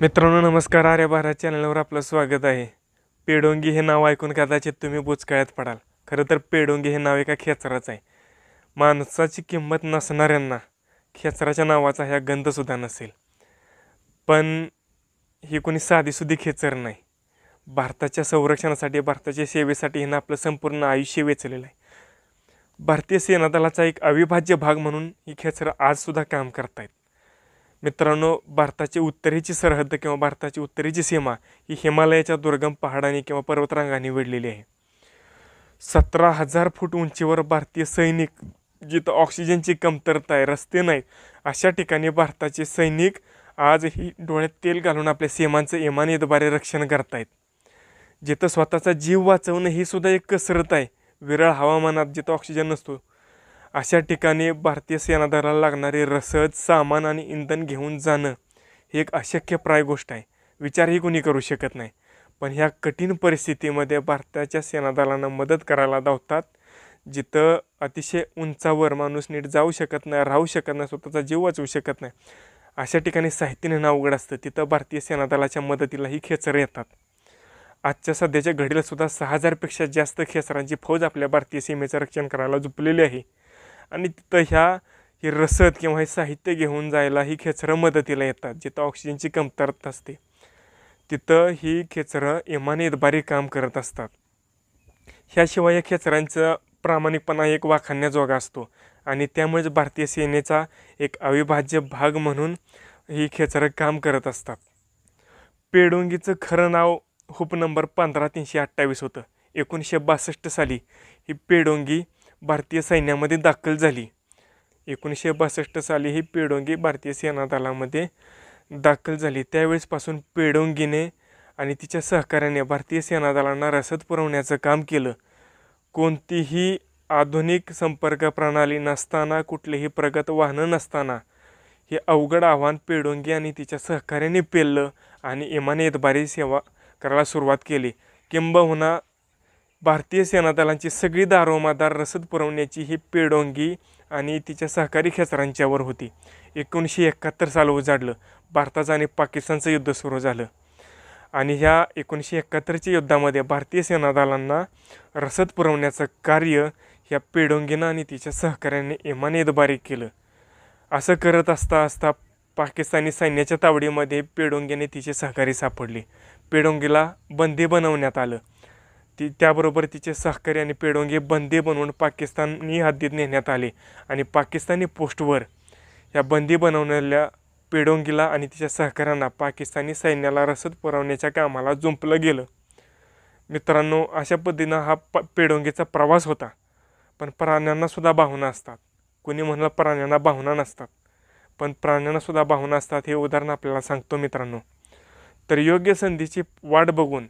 मित्रांनो नमस्कार आर्य भारत चॅनलवर आपलं स्वागत आहे पेडोंगी हे नाव ऐकून कदाचित तुम्ही बोचकाळ्यात पडाल खरं तर पेडोंगी हे नाव एका खेचराचं आहे माणसाची किंमत नसणाऱ्यांना खेचराच्या नावाचा ह्या गंधसुद्धा नसेल पण ही कोणी साधीसुधी खेचर नाही भारताच्या संरक्षणासाठी भारताच्या सेवेसाठी हिनं आपलं संपूर्ण आयुष्य वेचलेलं आहे भारतीय सेनादलाचा एक अविभाज्य भाग म्हणून ही खेचरं आजसुद्धा काम करतायत मित्रांनो भारताची उत्तरेची सरहद्द किंवा भारताची उत्तरेची सीमा ही हिमालयाच्या दुर्गम पहाडाने किंवा पर्वतरांगाने वेढलेली आहे सतरा हजार फूट उंचीवर भारतीय सैनिक जिथं ऑक्सिजनची कमतरता आहे रस्ते नाहीत अशा ठिकाणी भारताचे सैनिक आजही डोळ्यात तेल घालून आपल्या सीमांचं इमानीद्वारे रक्षण आहेत जिथं स्वतःचा जीव वाचवणं ही सुद्धा एक कसरत आहे विरळ हवामानात जिथं ऑक्सिजन नसतो अशा ठिकाणी भारतीय सेनादलाला लागणारे रसद सामान आणि इंधन घेऊन जाणं ही एक अशक्य प्राय गोष्ट आहे विचारही कोणी करू शकत नाही पण ह्या कठीण परिस्थितीमध्ये भारताच्या सेनादलांना मदत करायला धावतात जिथं अतिशय उंचावर माणूस नीट जाऊ शकत नाही राहू शकत नाही स्वतःचा जीव वाचवू शकत नाही अशा ठिकाणी साहित्य नेणं अवघड असतं तिथं भारतीय सेनादलाच्या मदतीलाही खेचर येतात आजच्या सध्याच्या घडीला सुद्धा सहा हजारपेक्षा जास्त खेचरांची फौज आपल्या भारतीय सीमेचं रक्षण करायला झुपलेली आहे आणि तिथं ह्या ही रसद किंवा हे साहित्य घेऊन जायला ही खेचरं मदतीला येतात जिथं ऑक्सिजनची कमतरता असते तिथं ही खेचरं इमान इतबारी काम करत असतात ह्याशिवाय या खेचरांचं प्रामाणिकपणा एक वाखाणण्याजोगा असतो आणि त्यामुळेच भारतीय सेनेचा एक अविभाज्य भाग म्हणून ही खेचरं काम करत असतात पेडोंगीचं खरं नाव हुप नंबर पंधरा तीनशे अठ्ठावीस होतं एकोणीसशे बासष्ट साली ही पेडोंगी भारतीय सैन्यामध्ये दाखल झाली एकोणीसशे बासष्ट साली ही पेडोंगी भारतीय दलामध्ये दाखल झाली त्यावेळेसपासून पेडोंगीने आणि तिच्या सहकार्याने भारतीय दलांना रसद पुरवण्याचं काम केलं कोणतीही आधुनिक संपर्क प्रणाली नसताना कुठलेही प्रगत वाहनं नसताना हे अवघड आव्हान पेडोंगी आणि तिच्या सहकार्याने पेललं आणि इमाने सेवा करायला सुरुवात केली किंबहुना भारतीय सेनादलांची सगळी दारोमादार रसद पुरवण्याची ही पेडोंगी आणि तिच्या सहकारी खेचरांच्यावर होती एकोणीसशे एकाहत्तर साल उजाडलं भारताचं आणि पाकिस्तानचं युद्ध सुरू झालं आणि ह्या एकोणीसशे एकाहत्तरच्या युद्धामध्ये भारतीय सेनादलांना रसद पुरवण्याचं कार्य ह्या पेडोंगीनं आणि तिच्या सहकाऱ्यांनी इमानेदबारी केलं असं करत असता असता पाकिस्तानी सैन्याच्या तावडीमध्ये पेडोंगीने तिचे सहकारी सापडले पेडोंगीला बंदी बनवण्यात आलं ती त्याबरोबर तिचे सहकारी आणि पेडोंगे बंदी बनवून पाकिस्तानी हद्दीत नेण्यात आले आणि पाकिस्तानी पोस्टवर या बंदी बनवलेल्या पेडोंगीला आणि तिच्या सहकाऱ्यांना पाकिस्तानी सैन्याला रसद पुरवण्याच्या कामाला जुंपलं गेलं मित्रांनो अशा पद्धतीनं हा प पेडोंगीचा प्रवास होता पण प्राण्यांनासुद्धा भावना असतात कोणी म्हणलं प्राण्यांना भावना नसतात पण प्राण्यांनासुद्धा भावना असतात हे उदाहरण आपल्याला सांगतो मित्रांनो तर योग्य संधीची वाट बघून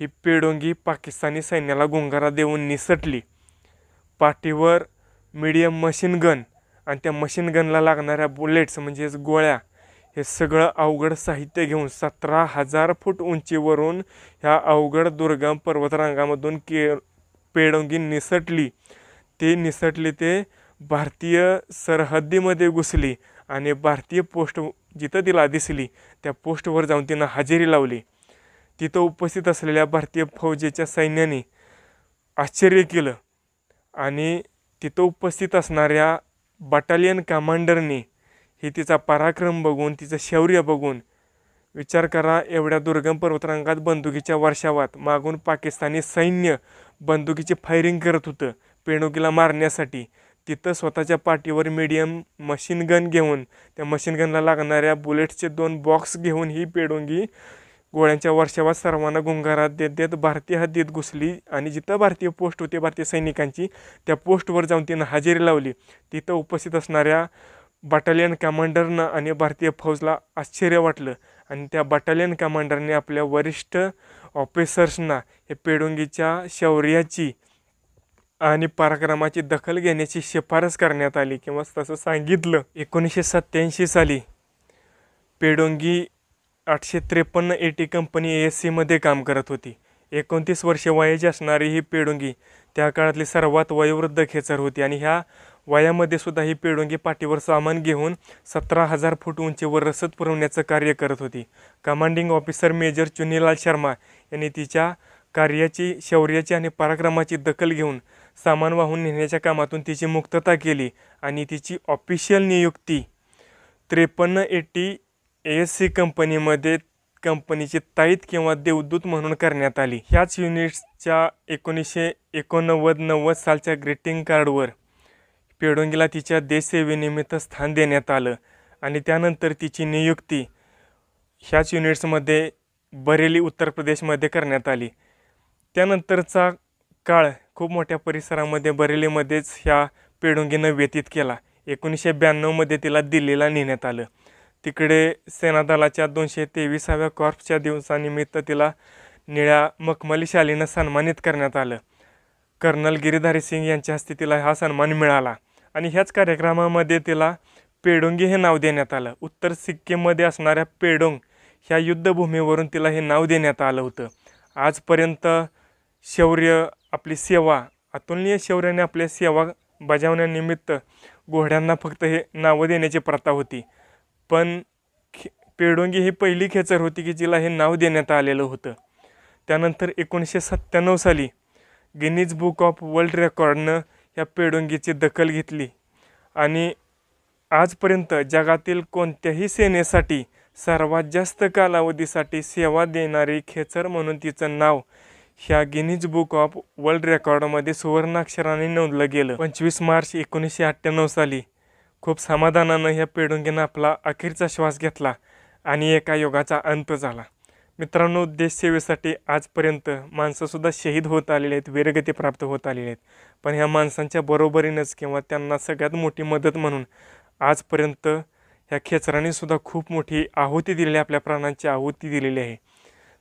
ही पेडोंगी पाकिस्तानी सैन्याला गुंगारा देऊन निसटली पाठीवर मिडियम मशीन गन आणि त्या मशीन गनला लागणाऱ्या बुलेट्स म्हणजेच गोळ्या हे सगळं अवघड साहित्य घेऊन सतरा हजार फूट उंचीवरून ह्या अवघड दुर्गम पर्वतरांगामधून के पेडोंगी निसटली ते निसटली ते भारतीय सरहद्दीमध्ये घुसली आणि भारतीय पोस्ट जिथं तिला दिसली त्या पोस्टवर जाऊन तिनं हजेरी लावली तिथं उपस्थित असलेल्या भारतीय फौजेच्या सैन्याने आश्चर्य केलं आणि तिथं उपस्थित असणाऱ्या बटालियन कमांडरने हे तिचा पराक्रम बघून तिचं शौर्य बघून विचार करा एवढ्या दुर्गम पर्वतरांगात बंदुकीच्या वर्षावात मागून पाकिस्तानी सैन्य बंदुकीची फायरिंग करत होतं पेणुकीला मारण्यासाठी तिथं स्वतःच्या पाठीवर मीडियम मशीन गन घेऊन त्या मशीन गनला लागणाऱ्या बुलेट्सचे दोन बॉक्स घेऊन ही पेडोंगी गोळ्यांच्या वर्षावात सर्वांना गुंगारात देत देत भारतीय हद्दीत घुसली आणि जिथं भारतीय पोस्ट होती भारतीय सैनिकांची त्या पोस्टवर जाऊन तिनं हजेरी लावली तिथं उपस्थित असणाऱ्या बटालियन कमांडरनं आणि भारतीय फौजला आश्चर्य वाटलं आणि त्या बटालियन कमांडरने आपल्या वरिष्ठ ऑफिसर्सना हे पेडोंगीच्या शौर्याची आणि पराक्रमाची दखल घेण्याची शिफारस करण्यात आली किंवा तसं सांगितलं एकोणीसशे सत्त्याऐंशी साली पेडोंगी आठशे त्रेपन्न टी कंपनी ए एस सीमध्ये काम करत होती एकोणतीस वर्षे वयाची असणारी ही पेडुंगी त्या काळातली सर्वात वयोवृद्ध खेचर होती आणि ह्या वयामध्ये सुद्धा ही पेडुंगी पाठीवर सामान घेऊन सतरा हजार फूट उंचीवर रसद पुरवण्याचं कार्य करत होती commanding officer major Chunilal Sharma यांनी तिच्या कार्याची शौर्याची आणि पराक्रमाची दखल घेऊन सामान वाहून नेण्याच्या कामातून तिची मुक्तता केली आणि तिची ऑफिशियल नियुक्ती त्रेपन्न एटी एस सी कंपनीमध्ये कंपनीची ताईत किंवा देवदूत म्हणून करण्यात आली ह्याच युनिट्सच्या एकोणीसशे एकोणनव्वद नव्वद सालच्या ग्रीटिंग कार्डवर पेडोंगीला तिच्या देशसेवेनिमित्त स्थान देण्यात आलं आणि त्यानंतर तिची नियुक्ती ह्याच युनिट्समध्ये बरेली उत्तर प्रदेशमध्ये करण्यात आली त्यानंतरचा काळ खूप मोठ्या परिसरामध्ये बरेलीमध्येच ह्या पेडोंगीनं व्यतीत केला एकोणीसशे ब्याण्णवमध्ये तिला दिल्लीला नेण्यात आलं तिकडे सेनादलाच्या दोनशे तेवीसाव्या कॉर्प्सच्या दिवसानिमित्त तिला निळ्या मखमली शालीनं सन्मानित करण्यात आलं कर्नल गिरीधारी सिंग यांच्या हस्ते तिला हा सन्मान मिळाला आणि ह्याच कार्यक्रमामध्ये तिला पेडोंगी हे नाव देण्यात आलं उत्तर सिक्कीममध्ये असणाऱ्या पेडोंग ह्या युद्धभूमीवरून तिला हे नाव देण्यात आलं होतं आजपर्यंत शौर्य आपली सेवा अतुलनीय शौर्याने आपल्या सेवा बजावण्यानिमित्त घोड्यांना फक्त हे नावं देण्याची प्रथा होती पण खे पेडोंगी ही पहिली खेचर होती की जिला हे नाव देण्यात आलेलं होतं त्यानंतर एकोणीसशे सत्त्याण्णव साली गिनीज बुक ऑफ वर्ल्ड रेकॉर्डनं या पेडोंगीची दखल घेतली आणि आजपर्यंत जगातील कोणत्याही सेनेसाठी सर्वात जास्त कालावधीसाठी सेवा देणारी खेचर म्हणून तिचं नाव ह्या गिनीज बुक ऑफ वर्ल्ड रेकॉर्डमध्ये सुवर्णाक्षराने नोंदलं गेलं पंचवीस मार्च एकोणीसशे अठ्ठ्याण्णव साली खूप समाधानानं ह्या पेडुंगीनं आपला अखेरचा श्वास घेतला आणि एका योगाचा अंत झाला मित्रांनो देशसेवेसाठी आजपर्यंत माणसंसुद्धा शहीद होत आलेले आहेत वीरगती प्राप्त होत आलेले आहेत पण ह्या माणसांच्या बरोबरीनंच किंवा त्यांना सगळ्यात मोठी मदत म्हणून आजपर्यंत ह्या खेचरानेसुद्धा खूप मोठी आहुती दिलेली आपल्या प्राणांची आहुती दिलेली आहे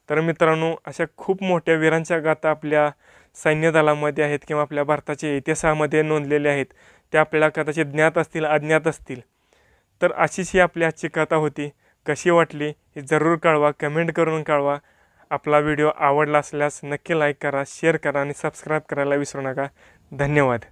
तर मित्रांनो अशा खूप मोठ्या वीरांच्या गाथा आपल्या सैन्यदलामध्ये आहेत किंवा आपल्या भारताच्या इतिहासामध्ये नोंदलेल्या आहेत त्या आपल्याला कदाचित ज्ञात असतील अज्ञात असतील तर अशीच ही आपली आजची कथा होती कशी वाटली हे जरूर कळवा कमेंट करून कळवा आपला व्हिडिओ आवडला असल्यास नक्की लाईक करा शेअर करा आणि सबस्क्राईब करायला विसरू नका धन्यवाद